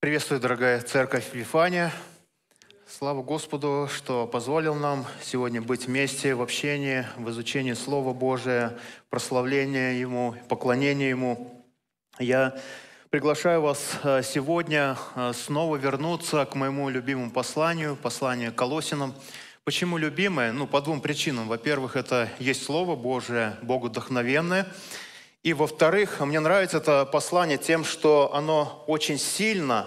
Приветствую, дорогая церковь Вифания. Слава Господу, что позволил нам сегодня быть вместе в общении, в изучении Слова Божия, прославление Ему, поклонение Ему. Я приглашаю вас э, сегодня э, снова вернуться к моему любимому посланию, посланию Колосинам. Почему любимое? Ну, по двум причинам. Во-первых, это есть Слово Божие, Богу вдохновенное – и, во-вторых, мне нравится это послание тем, что оно очень сильно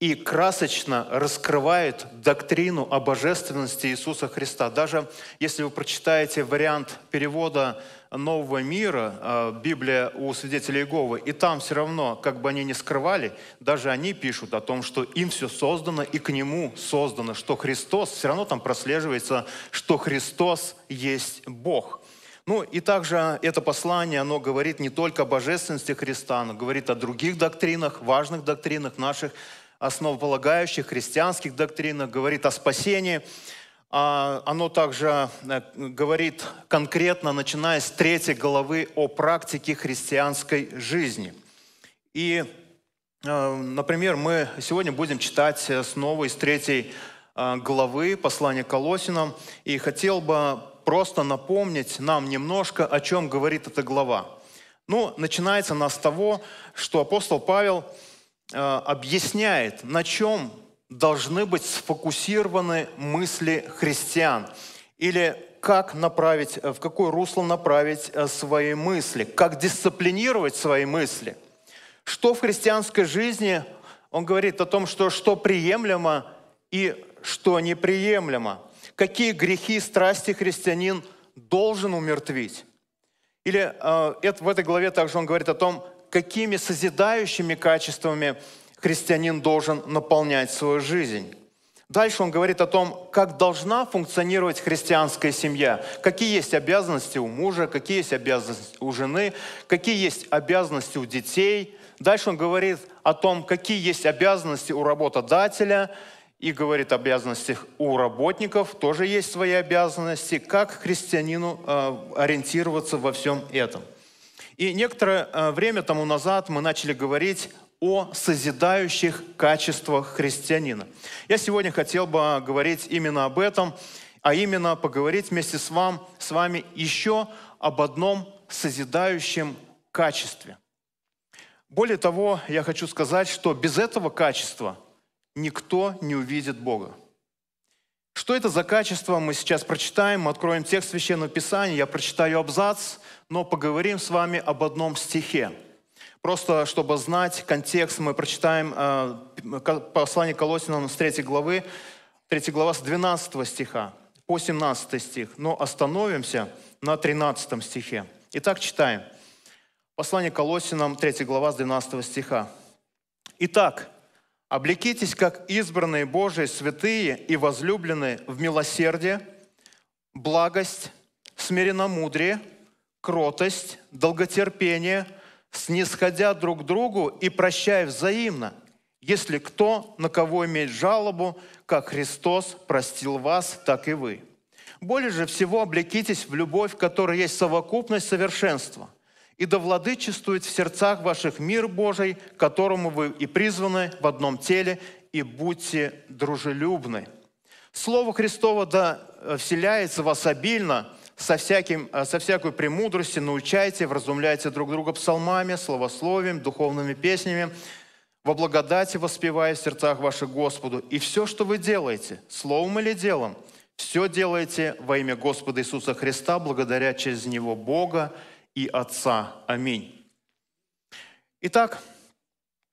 и красочно раскрывает доктрину о божественности Иисуса Христа. Даже если вы прочитаете вариант перевода «Нового мира» э, Библия у свидетелей Иеговы, и там все равно, как бы они ни скрывали, даже они пишут о том, что им все создано и к Нему создано, что Христос, все равно там прослеживается, что Христос есть Бог – ну и также это послание, оно говорит не только о божественности Христа, но говорит о других доктринах, важных доктринах, наших основополагающих христианских доктринах, говорит о спасении. А, оно также э, говорит конкретно, начиная с третьей главы, о практике христианской жизни. И, э, например, мы сегодня будем читать снова из третьей э, главы послания Колосинам, и хотел бы просто напомнить нам немножко, о чем говорит эта глава. Ну, начинается она с того, что апостол Павел э, объясняет, на чем должны быть сфокусированы мысли христиан, или как направить, э, в какое русло направить э, свои мысли, как дисциплинировать свои мысли. Что в христианской жизни, он говорит о том, что, что приемлемо и что неприемлемо какие грехи, страсти христианин должен умертвить. Или э, это, в этой главе также он говорит о том, какими созидающими качествами христианин должен наполнять свою жизнь. Дальше он говорит о том, как должна функционировать христианская семья, какие есть обязанности у мужа, какие есть обязанности у жены, какие есть обязанности у детей. Дальше он говорит о том, какие есть обязанности у работодателя и говорит о обязанностях у работников, тоже есть свои обязанности, как христианину э, ориентироваться во всем этом. И некоторое э, время тому назад мы начали говорить о созидающих качествах христианина. Я сегодня хотел бы э, говорить именно об этом, а именно поговорить вместе с, вам, с вами еще об одном созидающем качестве. Более того, я хочу сказать, что без этого качества – никто не увидит Бога. Что это за качество? Мы сейчас прочитаем, мы откроем текст Священного Писания, я прочитаю абзац, но поговорим с вами об одном стихе. Просто, чтобы знать контекст, мы прочитаем э, послание Колосинам с 3 главы, 3 глава с 12 стиха по 17 стих, но остановимся на 13 стихе. Итак, читаем. Послание Колосинам, 3 глава с 12 стиха. «Итак, Облекитесь, как избранные Божии, святые и возлюбленные в милосердие, благость, смиренномудрие, кротость, долготерпение, снисходя друг к другу и прощая взаимно, если кто на кого имеет жалобу, как Христос простил вас, так и вы. Более же всего облекитесь в любовь, которая есть совокупность совершенства – и да владычествует в сердцах ваших мир Божий, которому вы и призваны в одном теле, и будьте дружелюбны». Слово Христово да э, вселяется в вас обильно, со, всяким, э, со всякой премудростью научайте, вразумляйте друг друга псалмами, словословием, духовными песнями, во благодати воспевая в сердцах ваших Господу. И все, что вы делаете, словом или делом, все делаете во имя Господа Иисуса Христа, благодаря через Него Бога, и Отца. Аминь. Итак,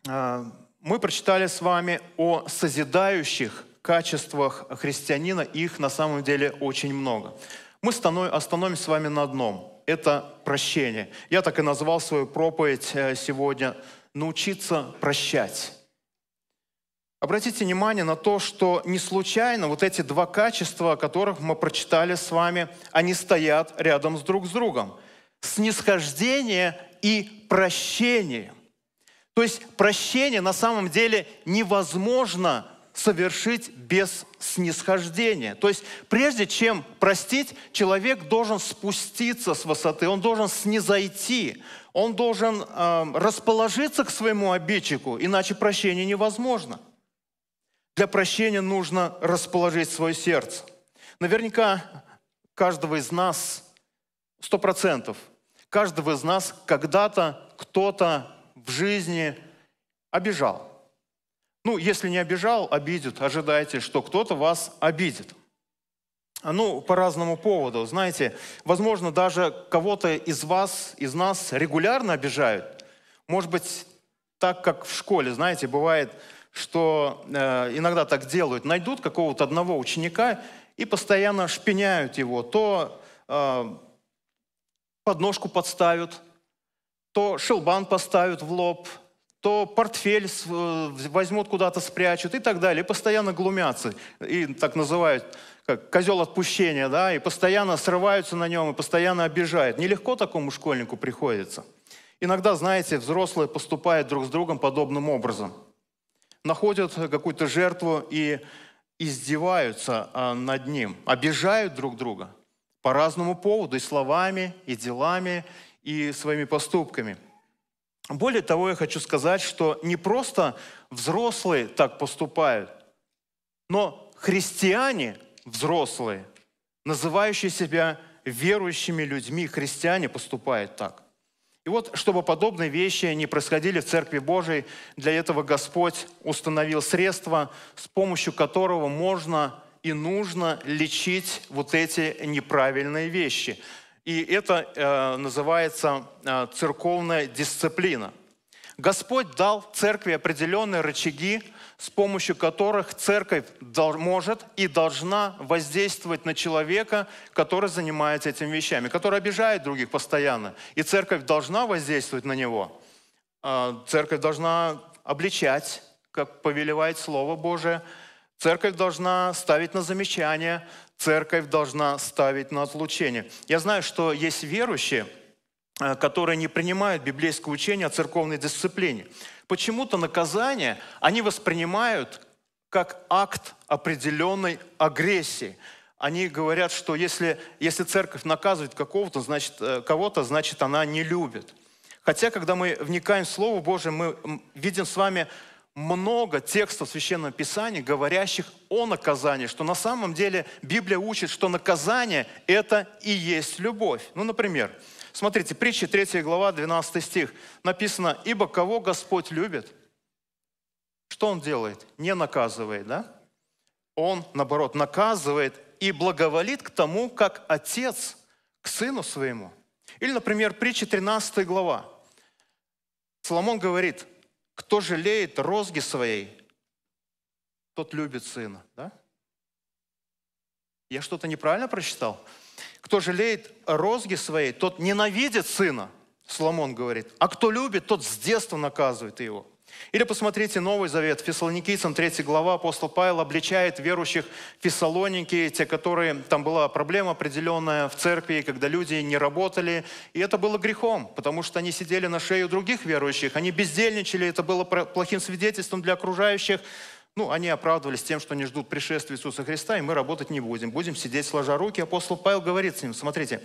а, мы прочитали с вами о созидающих качествах христианина, их на самом деле очень много. Мы остановимся с вами на одном – это прощение. Я так и назвал свою проповедь э, сегодня «Научиться прощать». Обратите внимание на то, что не случайно вот эти два качества, о которых мы прочитали с вами, они стоят рядом с друг с другом – снисхождение и прощение. То есть прощение на самом деле невозможно совершить без снисхождения. То есть прежде чем простить, человек должен спуститься с высоты, он должен снизойти, он должен э, расположиться к своему обидчику, иначе прощение невозможно. Для прощения нужно расположить свое сердце. Наверняка каждого из нас Сто процентов. Каждого из нас когда-то кто-то в жизни обижал. Ну, если не обижал, обидит. Ожидайте, что кто-то вас обидит. А, ну, по разному поводу. Знаете, возможно, даже кого-то из вас, из нас регулярно обижают. Может быть, так, как в школе, знаете, бывает, что э, иногда так делают. Найдут какого-то одного ученика и постоянно шпиняют его. То э, подножку подставят, то шелбан поставят в лоб, то портфель э, возьмут куда-то, спрячут и так далее. постоянно глумятся. И так называют как козел отпущения, да, и постоянно срываются на нем, и постоянно обижают. Нелегко такому школьнику приходится. Иногда, знаете, взрослые поступают друг с другом подобным образом. Находят какую-то жертву и издеваются а, над ним, обижают друг друга – по разному поводу, и словами, и делами, и своими поступками. Более того, я хочу сказать, что не просто взрослые так поступают, но христиане взрослые, называющие себя верующими людьми, христиане поступают так. И вот, чтобы подобные вещи не происходили в Церкви Божией, для этого Господь установил средство, с помощью которого можно и нужно лечить вот эти неправильные вещи. И это э, называется э, церковная дисциплина. Господь дал церкви определенные рычаги, с помощью которых церковь может и должна воздействовать на человека, который занимается этими вещами, который обижает других постоянно. И церковь должна воздействовать на него. Э, церковь должна обличать, как повелевает Слово Божие, Церковь должна ставить на замечания, церковь должна ставить на отлучение. Я знаю, что есть верующие, э, которые не принимают библейское учение о церковной дисциплине. Почему-то наказание они воспринимают как акт определенной агрессии. Они говорят, что если, если церковь наказывает какого-то, значит, э, кого-то, значит, она не любит. Хотя, когда мы вникаем в Слово Божие, мы видим с вами много текстов Священного Писания, говорящих о наказании, что на самом деле Библия учит, что наказание – это и есть любовь. Ну, например, смотрите, притча 3 глава, 12 стих, написано, «Ибо кого Господь любит, что Он делает? Не наказывает, да? Он, наоборот, наказывает и благоволит к тому, как отец к сыну своему». Или, например, притча 13 глава. Соломон говорит, кто жалеет розги своей, тот любит сына. Да? Я что-то неправильно прочитал? Кто жалеет розги своей, тот ненавидит сына, Соломон говорит. А кто любит, тот с детства наказывает его. Или посмотрите Новый Завет, Фессалоникийцам 3 глава, апостол Павел обличает верующих Фессалоники, те, которые, там была проблема определенная в церкви, когда люди не работали, и это было грехом, потому что они сидели на шею других верующих, они бездельничали, это было плохим свидетельством для окружающих, ну, они оправдывались тем, что они ждут пришествия Иисуса Христа, и мы работать не будем, будем сидеть сложа руки. Апостол Павел говорит с ним, смотрите,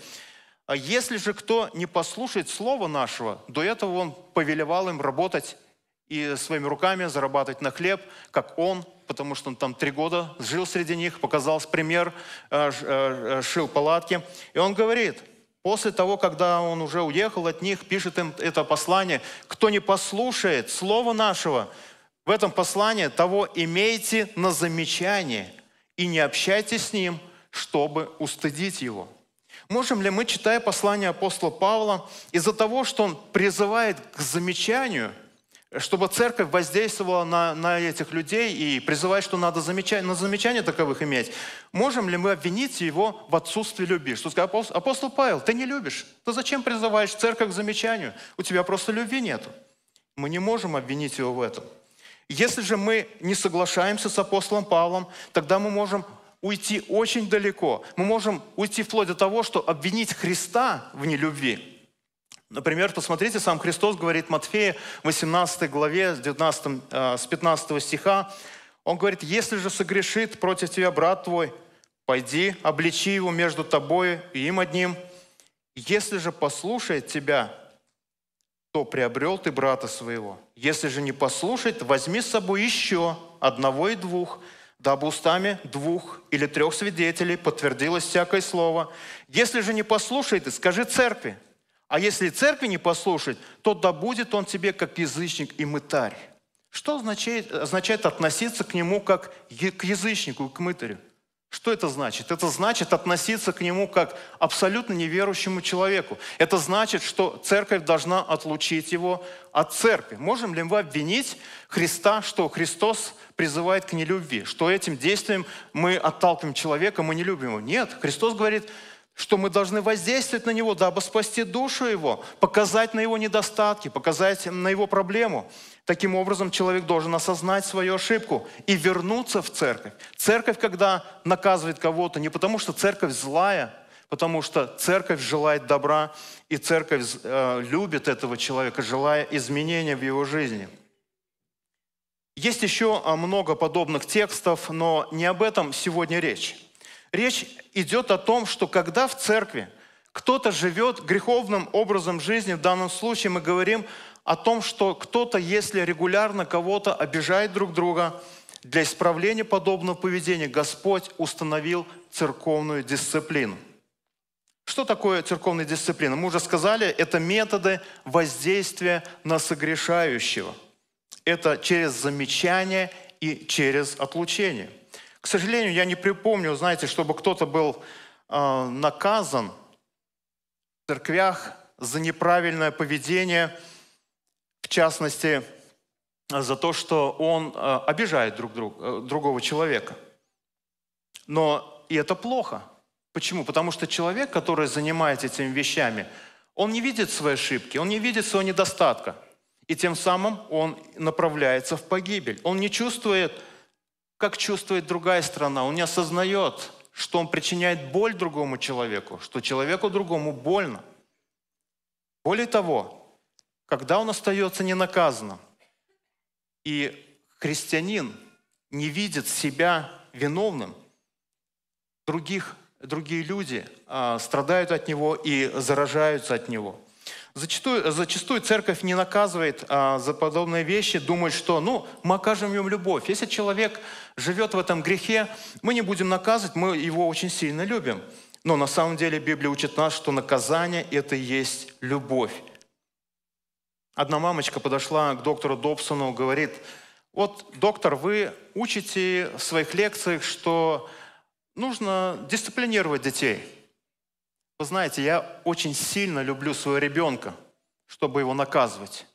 «А если же кто не послушает слова нашего, до этого он повелевал им работать и своими руками зарабатывать на хлеб, как он, потому что он там три года жил среди них, показал пример, э, э, э, шил палатки. И он говорит, после того, когда он уже уехал от них, пишет им это послание, кто не послушает слова нашего, в этом послании того имейте на замечание и не общайтесь с ним, чтобы устыдить его. Можем ли мы, читая послание апостола Павла, из-за того, что он призывает к замечанию – чтобы церковь воздействовала на, на этих людей и призывает, что надо замечать, на замечания таковых иметь, можем ли мы обвинить его в отсутствии любви? Что сказал апостол, апостол Павел, ты не любишь. Ты зачем призываешь церковь к замечанию? У тебя просто любви нет. Мы не можем обвинить его в этом. Если же мы не соглашаемся с апостолом Павлом, тогда мы можем уйти очень далеко. Мы можем уйти вплоть до того, что обвинить Христа в нелюбви – Например, посмотрите, сам Христос говорит Матфея 18 главе 19, с 15 э, стиха, он говорит, если же согрешит против тебя брат твой, пойди, обличи его между тобой и им одним. Если же послушает тебя, то приобрел ты брата своего. Если же не послушает, возьми с собой еще одного и двух, дабы устами двух или трех свидетелей подтвердилось всякое слово. Если же не послушает, скажи церкви, а если церкви не послушать, то да будет он тебе как язычник и мытарь. Что означает, означает относиться к нему как к язычнику, к мытарю? Что это значит? Это значит относиться к нему как абсолютно неверующему человеку. Это значит, что церковь должна отлучить его от церкви. Можем ли мы обвинить Христа, что Христос призывает к нелюбви, что этим действием мы отталкиваем человека, мы не любим его? Нет, Христос говорит – что мы должны воздействовать на него, дабы спасти душу его, показать на его недостатки, показать на его проблему. Таким образом, человек должен осознать свою ошибку и вернуться в церковь. Церковь, когда наказывает кого-то, не потому что церковь злая, потому что церковь желает добра, и церковь э, любит этого человека, желая изменения в его жизни. Есть еще а, много подобных текстов, но не об этом сегодня речь. Речь идет о том, что когда в церкви кто-то живет греховным образом жизни, в данном случае мы говорим о том, что кто-то, если регулярно кого-то обижает друг друга, для исправления подобного поведения Господь установил церковную дисциплину. Что такое церковная дисциплина? Мы уже сказали, это методы воздействия на согрешающего. Это через замечание и через отлучение – к сожалению, я не припомню, знаете, чтобы кто-то был э, наказан в церквях за неправильное поведение, в частности, за то, что он э, обижает друг друг э, другого человека. Но и это плохо. Почему? Потому что человек, который занимается этими вещами, он не видит свои ошибки, он не видит своего недостатка. И тем самым он направляется в погибель. Он не чувствует, как чувствует другая сторона. Он не осознает, что он причиняет боль другому человеку, что человеку другому больно. Более того, когда он остается ненаказанным, и христианин не видит себя виновным, других, другие люди а, страдают от него и заражаются от него – Зачастую, зачастую церковь не наказывает а, за подобные вещи, думает, что ну, мы окажем им любовь. Если человек живет в этом грехе, мы не будем наказывать, мы его очень сильно любим. Но на самом деле Библия учит нас, что наказание – это и есть любовь. Одна мамочка подошла к доктору Добсону, говорит, вот, доктор, вы учите в своих лекциях, что нужно дисциплинировать детей – вы знаете, я очень сильно люблю своего ребенка, чтобы его наказывать.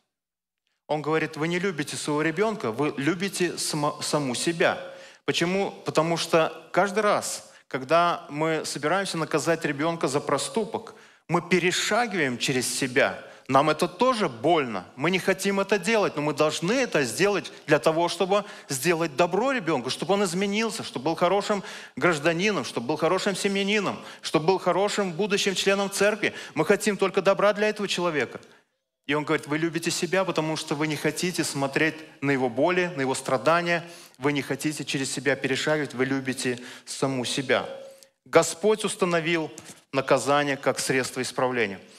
Он говорит, вы не любите своего ребенка, вы любите само, саму себя. Почему? Потому что каждый раз, когда мы собираемся наказать ребенка за проступок, мы перешагиваем через себя – нам это тоже больно. Мы не хотим это делать, но мы должны это сделать для того, чтобы сделать добро ребенку, чтобы он изменился, чтобы был хорошим гражданином, чтобы был хорошим семьянином, чтобы был хорошим будущим членом церкви. Мы хотим только добра для этого человека. И он говорит, вы любите себя, потому что вы не хотите смотреть на его боли, на его страдания, вы не хотите через себя перешагивать, вы любите саму себя. Господь установил наказание как средство исправления –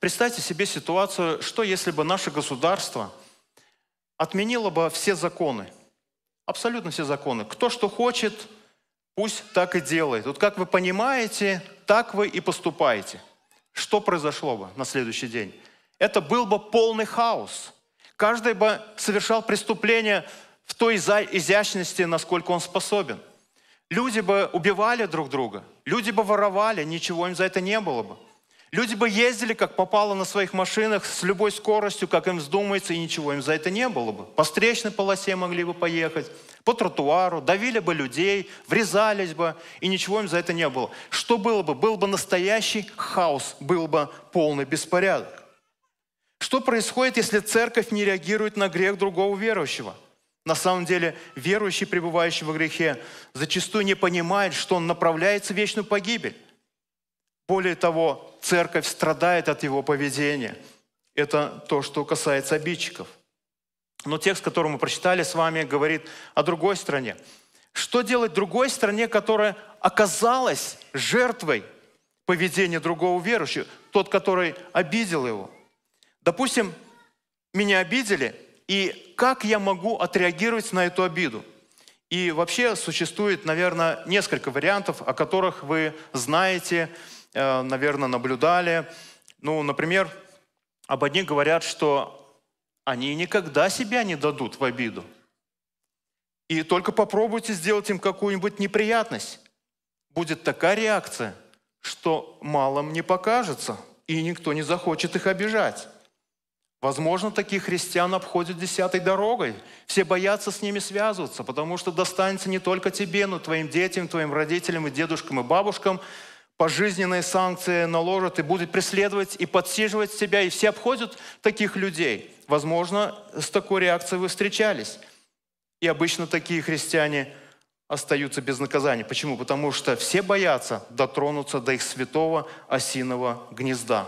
Представьте себе ситуацию, что если бы наше государство отменило бы все законы, абсолютно все законы. Кто что хочет, пусть так и делает. Вот как вы понимаете, так вы и поступаете. Что произошло бы на следующий день? Это был бы полный хаос. Каждый бы совершал преступление в той изящности, насколько он способен. Люди бы убивали друг друга, люди бы воровали, ничего им за это не было бы. Люди бы ездили, как попало, на своих машинах с любой скоростью, как им вздумается, и ничего им за это не было бы. По встречной полосе могли бы поехать, по тротуару, давили бы людей, врезались бы, и ничего им за это не было. Что было бы? Был бы настоящий хаос, был бы полный беспорядок. Что происходит, если церковь не реагирует на грех другого верующего? На самом деле, верующий, пребывающий в грехе, зачастую не понимает, что он направляется в вечную погибель. Более того, церковь страдает от его поведения. Это то, что касается обидчиков. Но текст, который мы прочитали с вами, говорит о другой стране. Что делать другой стране, которая оказалась жертвой поведения другого верующего, тот, который обидел его? Допустим, меня обидели, и как я могу отреагировать на эту обиду? И вообще существует, наверное, несколько вариантов, о которых вы знаете, Э, наверное, наблюдали. Ну, например, об одних говорят, что они никогда себя не дадут в обиду. И только попробуйте сделать им какую-нибудь неприятность. Будет такая реакция, что малым не покажется, и никто не захочет их обижать. Возможно, таких христиан обходят десятой дорогой. Все боятся с ними связываться, потому что достанется не только тебе, но и твоим детям, твоим родителям и дедушкам и бабушкам – пожизненные санкции наложат и будут преследовать и подсиживать себя, и все обходят таких людей. Возможно, с такой реакцией вы встречались. И обычно такие христиане остаются без наказания. Почему? Потому что все боятся дотронуться до их святого осиного гнезда.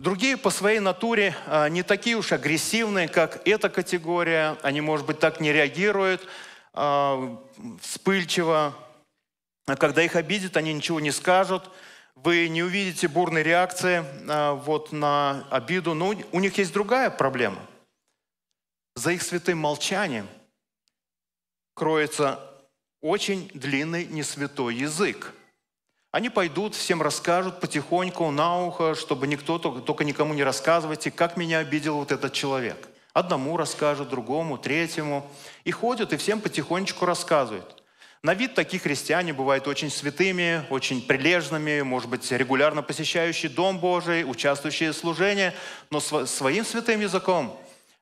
Другие по своей натуре а, не такие уж агрессивные, как эта категория. Они, может быть, так не реагируют а, вспыльчиво, а когда их обидят, они ничего не скажут, вы не увидите бурной реакции а, вот на обиду. Но ну, у них есть другая проблема. За их святым молчанием кроется очень длинный несвятой язык. Они пойдут, всем расскажут потихоньку, на ухо, чтобы никто, только никому не рассказывайте, как меня обидел вот этот человек. Одному расскажут, другому, третьему. И ходят, и всем потихонечку рассказывают. На вид такие христиане бывают очень святыми, очень прилежными, может быть, регулярно посещающие Дом Божий, участвующие в служении, но своим святым языком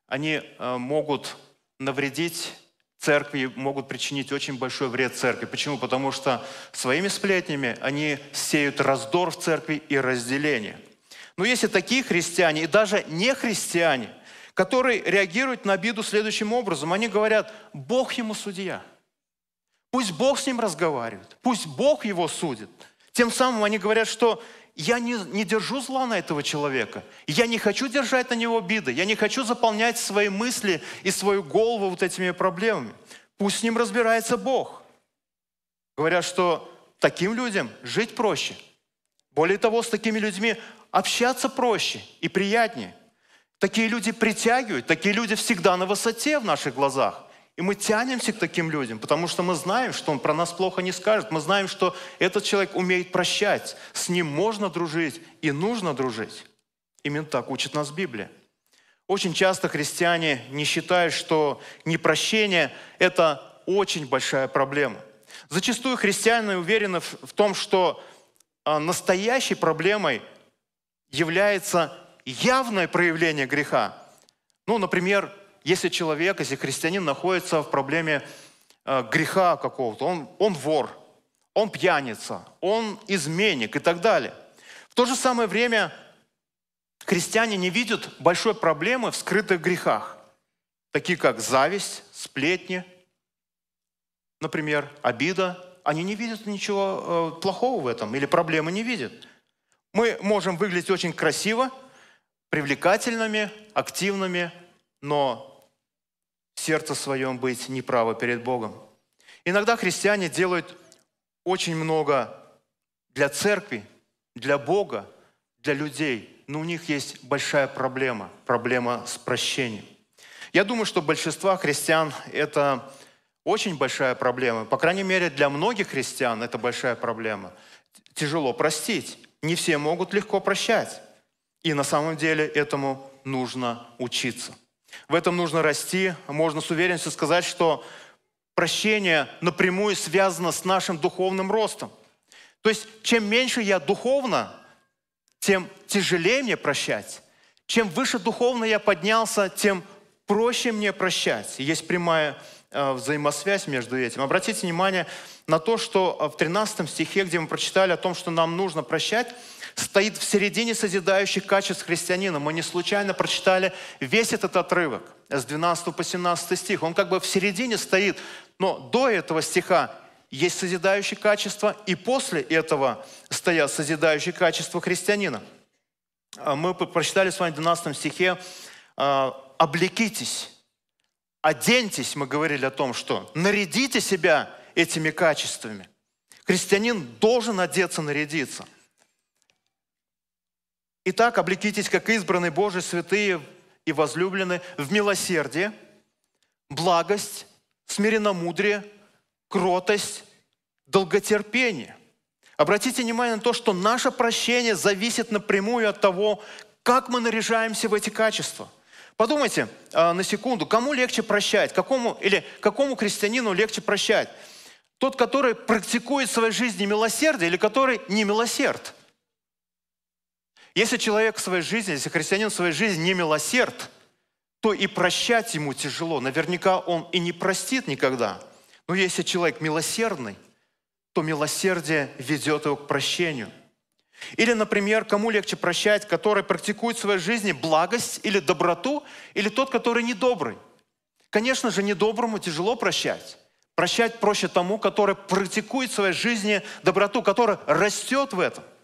они э, могут навредить церкви, могут причинить очень большой вред церкви. Почему? Потому что своими сплетнями они сеют раздор в церкви и разделение. Но есть и такие христиане и даже не христиане, которые реагируют на обиду следующим образом, они говорят, Бог ему судья – Пусть Бог с ним разговаривает, пусть Бог его судит. Тем самым они говорят, что я не, не держу зла на этого человека, я не хочу держать на него обиды, я не хочу заполнять свои мысли и свою голову вот этими проблемами. Пусть с ним разбирается Бог. Говорят, что таким людям жить проще. Более того, с такими людьми общаться проще и приятнее. Такие люди притягивают, такие люди всегда на высоте в наших глазах. И мы тянемся к таким людям, потому что мы знаем, что он про нас плохо не скажет. Мы знаем, что этот человек умеет прощать. С ним можно дружить и нужно дружить. Именно так учит нас Библия. Очень часто христиане не считают, что непрощение – это очень большая проблема. Зачастую христиане уверены в том, что а, настоящей проблемой является явное проявление греха. Ну, например, если человек, если христианин находится в проблеме э, греха какого-то, он, он вор, он пьяница, он изменник и так далее. В то же самое время христиане не видят большой проблемы в скрытых грехах, такие как зависть, сплетни, например, обида. Они не видят ничего э, плохого в этом или проблемы не видят. Мы можем выглядеть очень красиво, привлекательными, активными, но сердце своем быть неправо перед Богом. Иногда христиане делают очень много для церкви, для Бога, для людей, но у них есть большая проблема, проблема с прощением. Я думаю, что большинство христиан это очень большая проблема. По крайней мере, для многих христиан это большая проблема. Тяжело простить. Не все могут легко прощать. И на самом деле этому нужно учиться. В этом нужно расти. Можно с уверенностью сказать, что прощение напрямую связано с нашим духовным ростом. То есть, чем меньше я духовно, тем тяжелее мне прощать. Чем выше духовно я поднялся, тем проще мне прощать. Есть прямая э, взаимосвязь между этим. Обратите внимание на то, что э, в 13 стихе, где мы прочитали о том, что нам нужно прощать, стоит в середине созидающих качеств христианина. Мы не случайно прочитали весь этот отрывок с 12 по 17 стих. Он как бы в середине стоит, но до этого стиха есть созидающие качества, и после этого стоят созидающие качества христианина. А мы прочитали с вами в 12 стихе а, «Облекитесь, оденьтесь», мы говорили о том, что «нарядите себя этими качествами». Христианин должен одеться, нарядиться – Итак, облекитесь, как избранные Божии, святые и возлюбленные, в милосердие, благость, смиренномудрие, кротость, долготерпение. Обратите внимание на то, что наше прощение зависит напрямую от того, как мы наряжаемся в эти качества. Подумайте а, на секунду, кому легче прощать, какому или какому крестьянину легче прощать? Тот, который практикует в своей жизни милосердие или который не милосерд – если человек в своей жизни, если христианин в своей жизни не милосерд, то и прощать ему тяжело. Наверняка он и не простит никогда. Но если человек милосердный, то милосердие ведет его к прощению. Или, например, кому легче прощать, который практикует в своей жизни благость или доброту, или тот, который недобрый. Конечно же, недоброму тяжело прощать. Прощать проще тому, который практикует в своей жизни доброту, который растет в этом –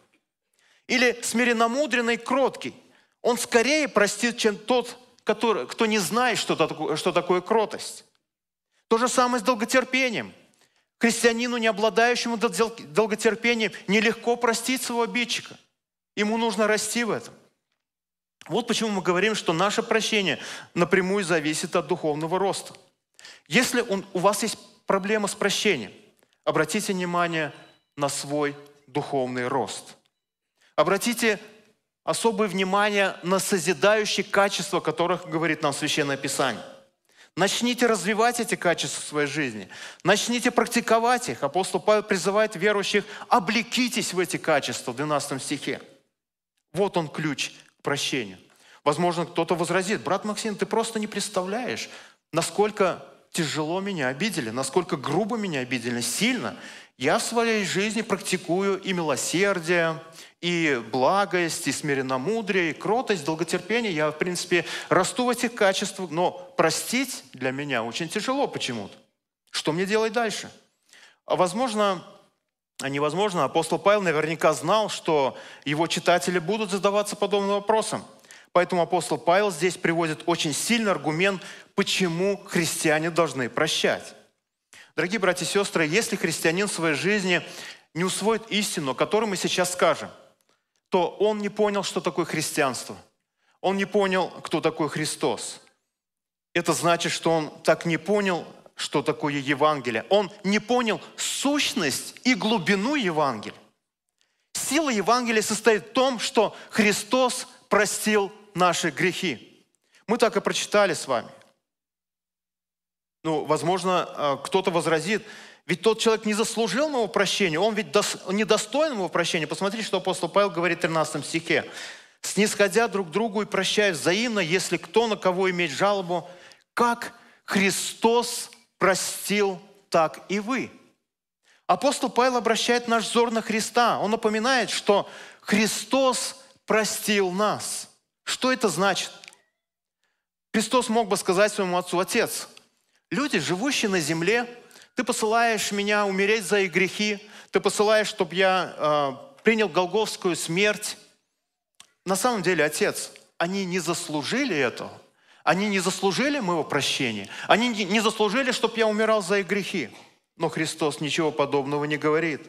или смиренномудренный кроткий, он скорее простит, чем тот, который, кто не знает, что такое, что такое кротость. То же самое с долготерпением. Христианину, не обладающему долготерпением, нелегко простить своего обидчика. Ему нужно расти в этом. Вот почему мы говорим, что наше прощение напрямую зависит от духовного роста. Если он, у вас есть проблема с прощением, обратите внимание на свой духовный рост – Обратите особое внимание на созидающие качества, о которых говорит нам Священное Писание. Начните развивать эти качества в своей жизни. Начните практиковать их. Апостол Павел призывает верующих, облекитесь в эти качества в 12 стихе. Вот он ключ к прощению. Возможно, кто-то возразит, брат Максим, ты просто не представляешь, насколько тяжело меня обидели, насколько грубо меня обидели, сильно. Я в своей жизни практикую и милосердие, и благость, и смиренномудрие, и кротость, долготерпение. Я, в принципе, расту в этих качествах, но простить для меня очень тяжело почему-то. Что мне делать дальше? А, возможно, а невозможно, апостол Павел наверняка знал, что его читатели будут задаваться подобным вопросом. Поэтому апостол Павел здесь приводит очень сильный аргумент, почему христиане должны прощать. Дорогие братья и сестры, если христианин в своей жизни не усвоит истину, которую мы сейчас скажем – то он не понял, что такое христианство. Он не понял, кто такой Христос. Это значит, что он так не понял, что такое Евангелие. Он не понял сущность и глубину Евангелия. Сила Евангелия состоит в том, что Христос простил наши грехи. Мы так и прочитали с вами. Ну, возможно, э, кто-то возразит, ведь тот человек не заслужил моего прощения, он ведь дос, недостоин моего прощения. Посмотрите, что апостол Павел говорит в 13 стихе. «Снисходя друг другу и прощая взаимно, если кто на кого имеет жалобу, как Христос простил, так и вы». Апостол Павел обращает наш взор на Христа. Он напоминает, что Христос простил нас. Что это значит? Христос мог бы сказать своему отцу, «Отец, люди, живущие на земле, ты посылаешь меня умереть за их грехи, ты посылаешь, чтобы я э, принял голговскую смерть. На самом деле, Отец, они не заслужили этого. Они не заслужили моего прощения. Они не заслужили, чтобы я умирал за их грехи. Но Христос ничего подобного не говорит.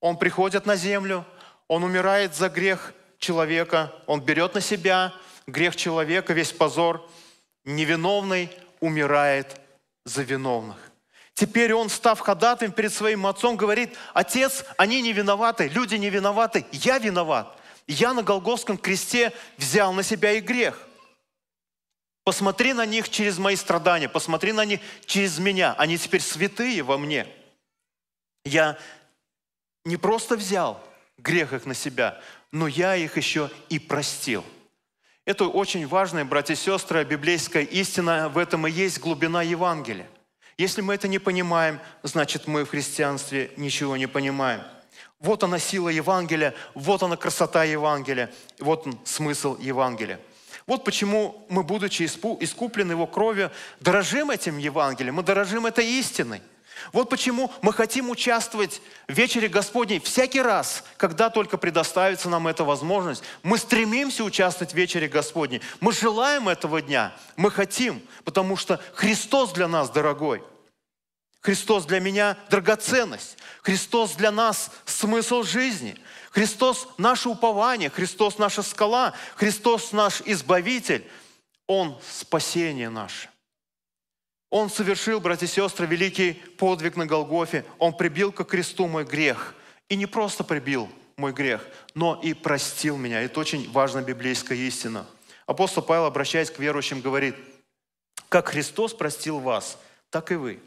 Он приходит на землю, он умирает за грех человека, он берет на себя грех человека, весь позор. Невиновный умирает за виновных. Теперь он, став ходатым перед своим отцом, говорит, «Отец, они не виноваты, люди не виноваты, я виноват. Я на Голговском кресте взял на себя и грех. Посмотри на них через мои страдания, посмотри на них через меня. Они теперь святые во мне. Я не просто взял грех их на себя, но я их еще и простил». Это очень важная, братья и сестры, библейская истина. В этом и есть глубина Евангелия. Если мы это не понимаем, значит мы в христианстве ничего не понимаем. Вот она сила Евангелия, вот она красота Евангелия, вот он смысл Евангелия. Вот почему мы, будучи искуплены Его кровью, дорожим этим Евангелием, мы дорожим этой истиной – вот почему мы хотим участвовать в вечере Господней всякий раз, когда только предоставится нам эта возможность. Мы стремимся участвовать в вечере Господней. Мы желаем этого дня. Мы хотим, потому что Христос для нас дорогой. Христос для меня драгоценность. Христос для нас смысл жизни. Христос наше упование. Христос наша скала. Христос наш избавитель. Он спасение наше. Он совершил, братья и сестры, великий подвиг на Голгофе. Он прибил ко кресту мой грех. И не просто прибил мой грех, но и простил меня. Это очень важная библейская истина. Апостол Павел, обращаясь к верующим, говорит, «Как Христос простил вас, так и вы».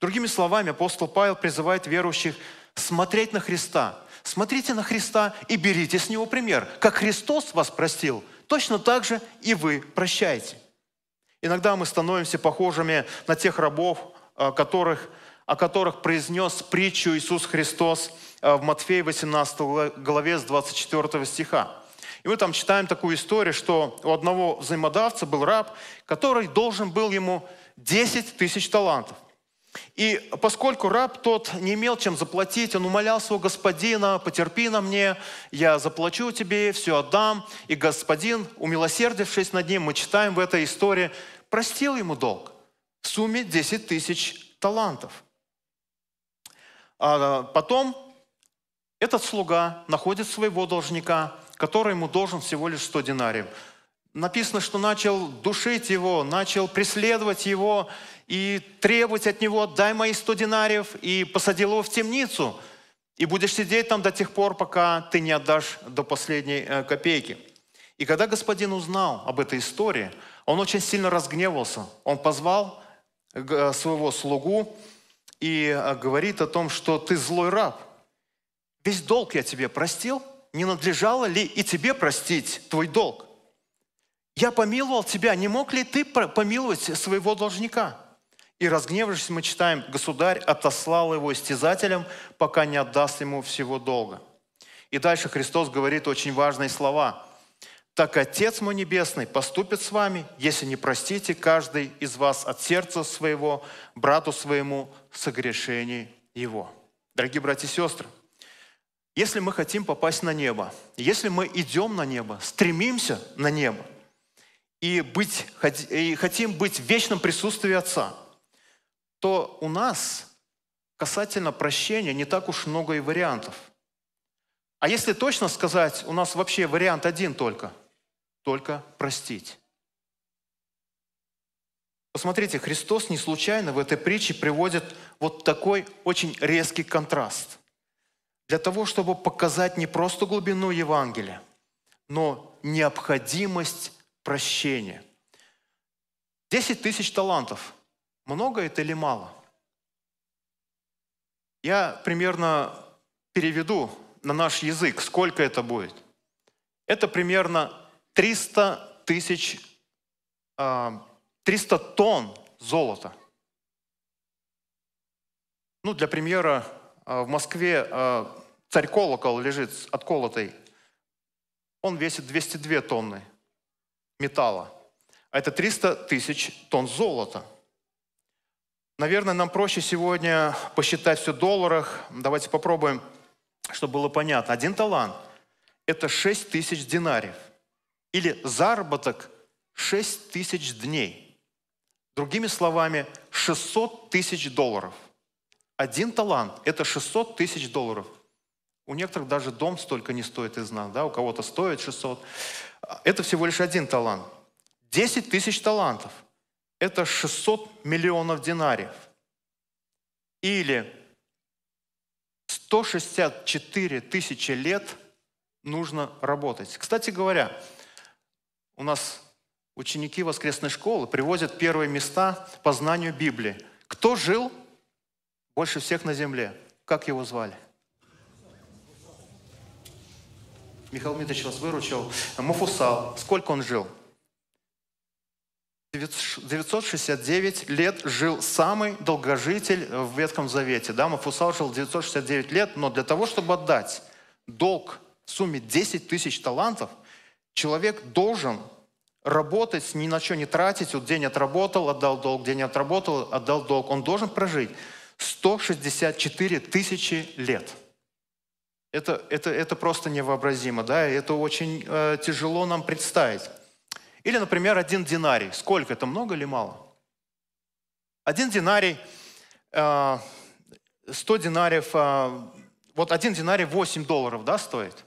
Другими словами, апостол Павел призывает верующих смотреть на Христа. Смотрите на Христа и берите с Него пример. Как Христос вас простил, точно так же и вы прощаете. Иногда мы становимся похожими на тех рабов, а, которых, о которых произнес притчу Иисус Христос а, в Матфея 18 главе с 24 стиха. И мы там читаем такую историю, что у одного взаимодавца был раб, который должен был ему 10 тысяч талантов. И поскольку раб тот не имел чем заплатить, он умолял своего господина, потерпи на мне, я заплачу тебе, все отдам. И господин, умилосердившись над ним, мы читаем в этой истории, простил ему долг в сумме 10 тысяч талантов. А, а потом этот слуга находит своего должника, который ему должен всего лишь 100 динариев написано, что начал душить его, начал преследовать его и требовать от него «дай мои сто динариев» и посадил его в темницу. И будешь сидеть там до тех пор, пока ты не отдашь до последней э, копейки. И когда господин узнал об этой истории, он очень сильно разгневался. Он позвал э, своего слугу и э, говорит о том, что ты злой раб. Весь долг я тебе простил, не надлежало ли и тебе простить твой долг? я помиловал тебя, не мог ли ты помиловать своего должника? И разгневавшись, мы читаем, государь отослал его истязателям, пока не отдаст ему всего долга. И дальше Христос говорит очень важные слова. «Так Отец мой Небесный поступит с вами, если не простите каждый из вас от сердца своего, брату своему, согрешений его». Дорогие братья и сестры, если мы хотим попасть на небо, если мы идем на небо, стремимся на небо – и, быть, и хотим быть в вечном присутствии Отца, то у нас касательно прощения не так уж много и вариантов. А если точно сказать, у нас вообще вариант один только – только простить. Посмотрите, Христос не случайно в этой притче приводит вот такой очень резкий контраст. Для того, чтобы показать не просто глубину Евангелия, но необходимость прощение. Десять тысяч талантов. Много это или мало? Я примерно переведу на наш язык, сколько это будет. Это примерно 300 тысяч, 300 а, тонн золота. Ну, для примера, а, в Москве а, царь колокол лежит отколотый. Он весит 202 тонны металла. А это 300 тысяч тонн золота. Наверное, нам проще сегодня посчитать все в долларах. Давайте попробуем, чтобы было понятно. Один талант – это 6 тысяч динариев. Или заработок 6 тысяч дней. Другими словами, 600 тысяч долларов. Один талант – это 600 тысяч долларов – у некоторых даже дом столько не стоит из нас, да, у кого-то стоит 600. Это всего лишь один талант. 10 тысяч талантов – это 600 миллионов динариев. Или 164 тысячи лет нужно работать. Кстати говоря, у нас ученики воскресной школы привозят первые места по знанию Библии. Кто жил больше всех на земле? Как его звали? Михаил Дмитриевич вас выручил. Мафусал, сколько он жил? 969 лет жил самый долгожитель в Ветхом Завете. Да, Мафусал жил 969 лет, но для того, чтобы отдать долг в сумме 10 тысяч талантов, человек должен работать, ни на что не тратить. Вот день отработал, отдал долг, день отработал, отдал долг. Он должен прожить 164 тысячи лет – это, это, это просто невообразимо, да, это очень э, тяжело нам представить. Или, например, один динарий. Сколько это, много или мало? Один динарий, э, 100 динариев, э, вот один динарий 8 долларов, да, стоит?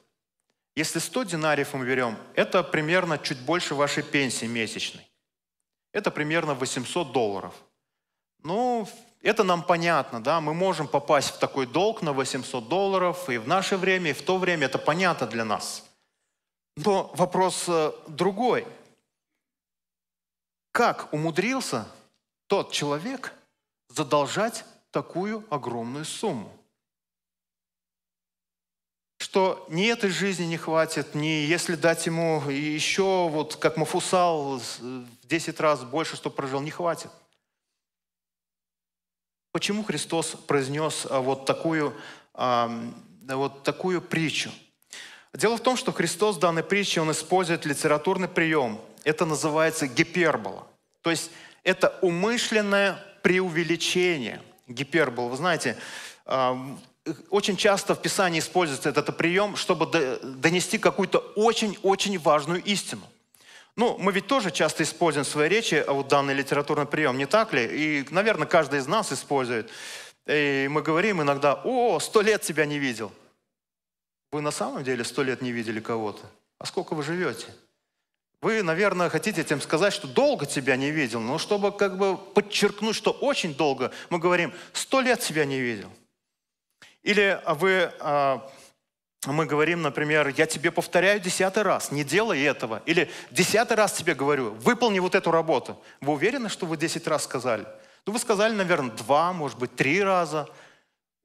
Если 100 динариев мы берем, это примерно чуть больше вашей пенсии месячной. Это примерно 800 долларов. Ну, это нам понятно, да, мы можем попасть в такой долг на 800 долларов и в наше время, и в то время, это понятно для нас. Но вопрос э, другой. Как умудрился тот человек задолжать такую огромную сумму? что ни этой жизни не хватит, ни если дать ему еще, вот как Мафусал, э, в 10 раз больше, что прожил, не хватит. Почему Христос произнес а, вот такую, вот такую притчу? Дело в том, что Христос в данной притче, он использует литературный прием. Это называется гипербола. То есть это умышленное преувеличение. Гипербола. Вы знаете, очень часто в Писании используется этот прием, чтобы донести какую-то очень-очень важную истину. Ну, мы ведь тоже часто используем в своей речи а вот данный литературный прием, не так ли? И, наверное, каждый из нас использует. И мы говорим иногда, о, сто лет тебя не видел. Вы на самом деле сто лет не видели кого-то? А сколько вы живете? Вы, наверное, хотите этим сказать, что долго тебя не видел, но чтобы как бы подчеркнуть, что очень долго, мы говорим, сто лет тебя не видел. Или а вы а, а мы говорим, например, я тебе повторяю десятый раз, не делай этого. Или десятый раз тебе говорю, выполни вот эту работу. Вы уверены, что вы десять раз сказали? Ну, вы сказали, наверное, два, может быть, три раза.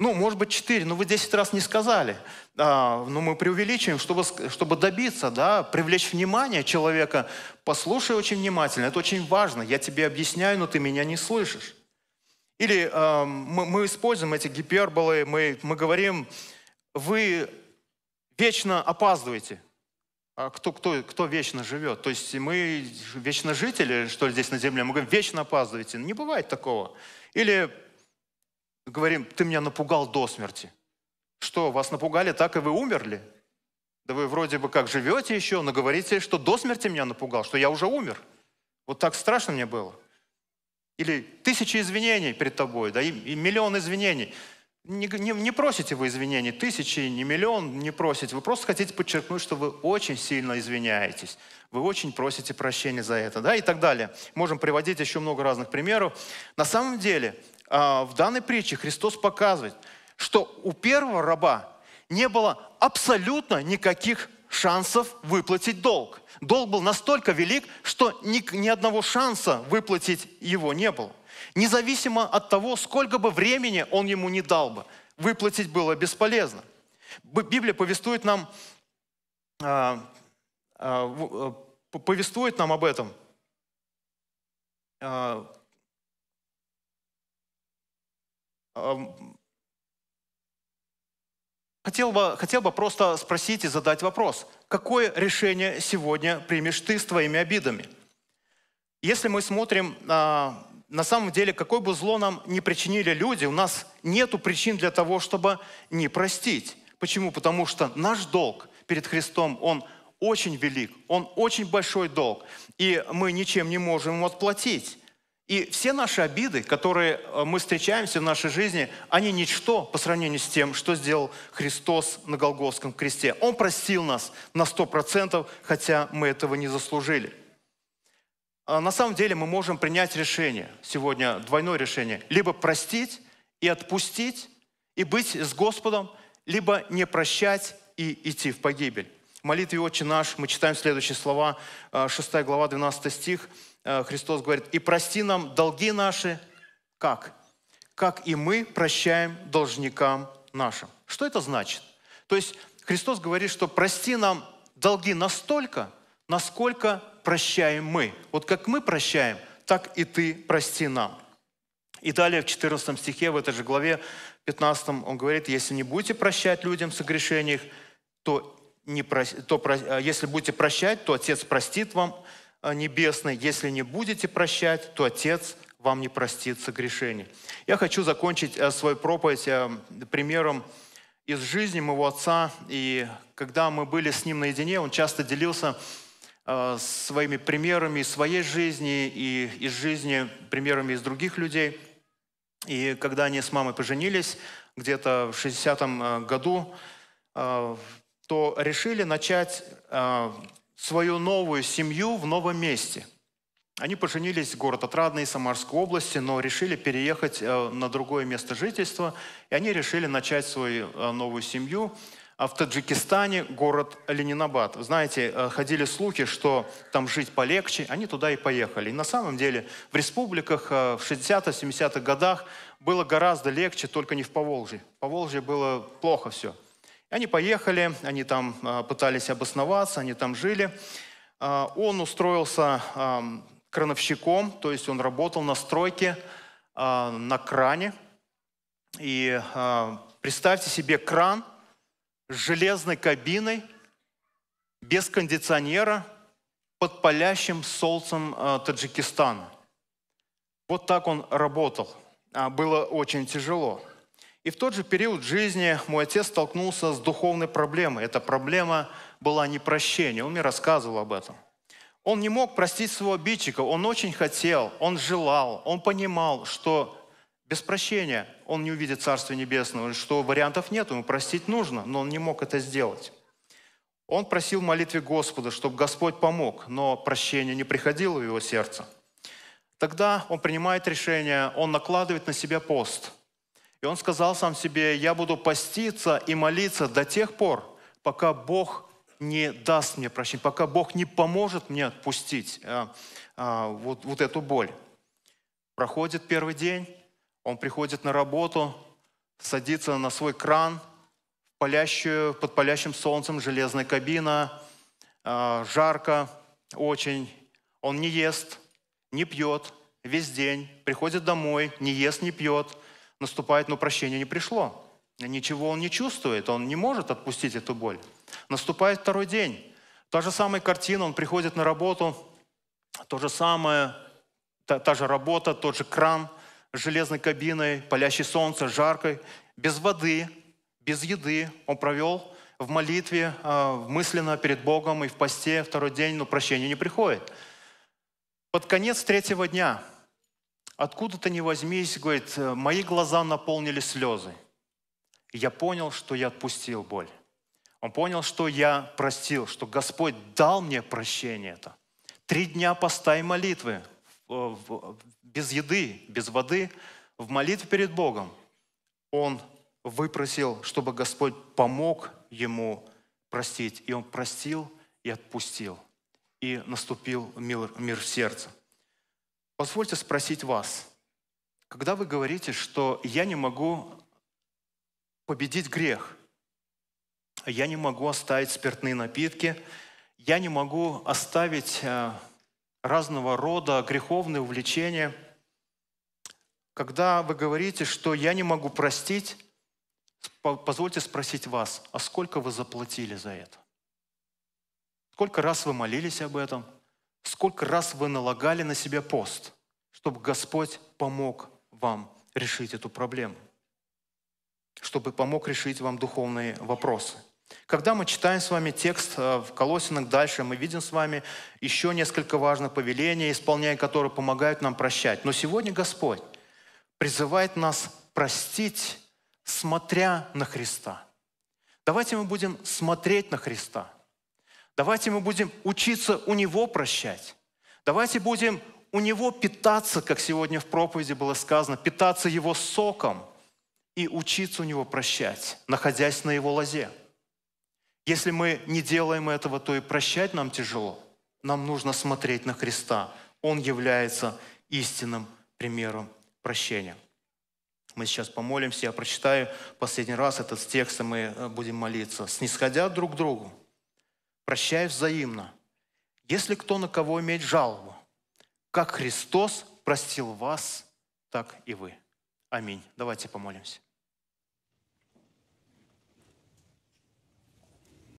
Ну, может быть, четыре, но вы десять раз не сказали. А, но ну, мы преувеличиваем, чтобы, чтобы добиться, да, привлечь внимание человека. Послушай очень внимательно, это очень важно. Я тебе объясняю, но ты меня не слышишь. Или э, а, мы, мы используем эти гиперболы, мы, мы говорим, вы вечно опаздываете. А кто, кто, кто вечно живет? То есть мы вечно жители, что ли, здесь на земле? Мы говорим, вечно опаздываете. Не бывает такого. Или говорим, ты меня напугал до смерти. Что, вас напугали, так и вы умерли? Да вы вроде бы как живете еще, но говорите, что до смерти меня напугал, что я уже умер. Вот так страшно мне было. Или тысячи извинений перед тобой, да, и, и миллион извинений. Не, не, не просите вы извинений тысячи, не миллион, не просите. Вы просто хотите подчеркнуть, что вы очень сильно извиняетесь. Вы очень просите прощения за это, да, и так далее. Можем приводить еще много разных примеров. На самом деле, а, в данной притче Христос показывает, что у первого раба не было абсолютно никаких шансов выплатить долг. Долг был настолько велик, что ни, ни одного шанса выплатить его не было независимо от того, сколько бы времени он ему не дал бы. Выплатить было бесполезно. Библия повествует нам, а, а, э, повествует нам об этом. А, хотел бы, хотел бы просто спросить и задать вопрос. Какое решение сегодня примешь ты с твоими обидами? Если мы смотрим на на самом деле, какое бы зло нам не причинили люди, у нас нет причин для того, чтобы не простить. Почему? Потому что наш долг перед Христом, он очень велик, он очень большой долг, и мы ничем не можем ему отплатить. И все наши обиды, которые э, мы встречаемся в нашей жизни, они ничто по сравнению с тем, что сделал Христос на Голгофском кресте. Он простил нас на 100%, хотя мы этого не заслужили – а, на самом деле мы можем принять решение сегодня, двойное решение. Либо простить и отпустить, и быть с Господом, либо не прощать и идти в погибель. В молитве «Отче наш» мы читаем следующие слова, 6 а, глава, 12 стих. А, Христос говорит, «И прости нам долги наши, как? Как и мы прощаем должникам нашим». Что это значит? То есть Христос говорит, что прости нам долги настолько, насколько прощаем мы. Вот как мы прощаем, так и ты прости нам. И далее в 14 стихе, в этой же главе, 15 он говорит, если не будете прощать людям согрешениях, то, не про... то про... А если будете прощать, то Отец простит вам а, небесный. Если не будете прощать, то Отец вам не простит согрешений. Я хочу закончить э, свой проповедь э, примером из жизни моего отца. И когда мы были с ним наедине, он часто делился Э, своими примерами из своей жизни и из жизни примерами из других людей. И когда они с мамой поженились, где-то в 60-м э, году, э, то решили начать свою новую семью в новом месте. Они поженились в город Отрадный, Самарской области, но решили переехать на другое место жительства, и они решили начать свою новую семью – а в Таджикистане город Ленинабад. Знаете, э, ходили слухи, что там жить полегче, они туда и поехали. И на самом деле в республиках э, в 60-70-х годах было гораздо легче, только не в Поволжье. В Поволжье было плохо все. И они поехали, они там э, пытались обосноваться, они там жили. Он устроился крановщиком, то есть он работал на стройке, на кране. И представьте себе кран – железной кабиной, без кондиционера, под палящим солнцем э, Таджикистана. Вот так он работал. А, было очень тяжело. И в тот же период жизни мой отец столкнулся с духовной проблемой. Эта проблема была непрощение. Он мне рассказывал об этом. Он не мог простить своего обидчика. Он очень хотел, он желал, он понимал, что без прощения он не увидит Царство Небесного, что вариантов нет, ему простить нужно, но он не мог это сделать. Он просил в молитве Господа, чтобы Господь помог, но прощение не приходило в его сердце. Тогда он принимает решение, он накладывает на себя пост. И он сказал сам себе, я буду поститься и молиться до тех пор, пока Бог не даст мне прощения, пока Бог не поможет мне отпустить а, а, вот, вот эту боль. Проходит первый день, он приходит на работу, садится на свой кран, палящую, под палящим солнцем железная кабина, а, жарко очень. Он не ест, не пьет весь день, приходит домой, не ест, не пьет, наступает, но ну, прощения не пришло. Ничего он не чувствует, он не может отпустить эту боль. Наступает второй день. Та же самая картина, он приходит на работу, то же самое, та, та же работа, тот же кран – железной кабиной, палящей солнце, жаркой, без воды, без еды. Он провел в молитве, а, мысленно перед Богом и в посте второй день, но прощения не приходит. Под конец третьего дня, откуда-то не возьмись, говорит, э, мои глаза наполнили слезы. я понял, что я отпустил боль. Он понял, что я простил, что Господь дал мне прощение это. Три дня поста и молитвы без еды, без воды, в молитве перед Богом он выпросил, чтобы Господь помог ему простить. И он простил и отпустил. И наступил мир, мир в сердце. Позвольте спросить вас, когда вы говорите, что я не могу победить грех, я не могу оставить спиртные напитки, я не могу оставить э, разного рода греховные увлечения – когда вы говорите, что я не могу простить, позвольте спросить вас, а сколько вы заплатили за это? Сколько раз вы молились об этом? Сколько раз вы налагали на себя пост, чтобы Господь помог вам решить эту проблему? Чтобы помог решить вам духовные вопросы? Когда мы читаем с вами текст э, в Колосинах дальше, мы видим с вами еще несколько важных повелений, исполняя которые помогают нам прощать. Но сегодня Господь призывает нас простить, смотря на Христа. Давайте мы будем смотреть на Христа. Давайте мы будем учиться у Него прощать. Давайте будем у Него питаться, как сегодня в проповеди было сказано, питаться Его соком и учиться у Него прощать, находясь на Его лозе. Если мы не делаем этого, то и прощать нам тяжело. Нам нужно смотреть на Христа. Он является истинным примером прощения. Мы сейчас помолимся, я прочитаю последний раз этот текст, и мы э, будем молиться. «Снисходя друг к другу, прощая взаимно, если кто на кого имеет жалобу, как Христос простил вас, так и вы». Аминь. Давайте помолимся.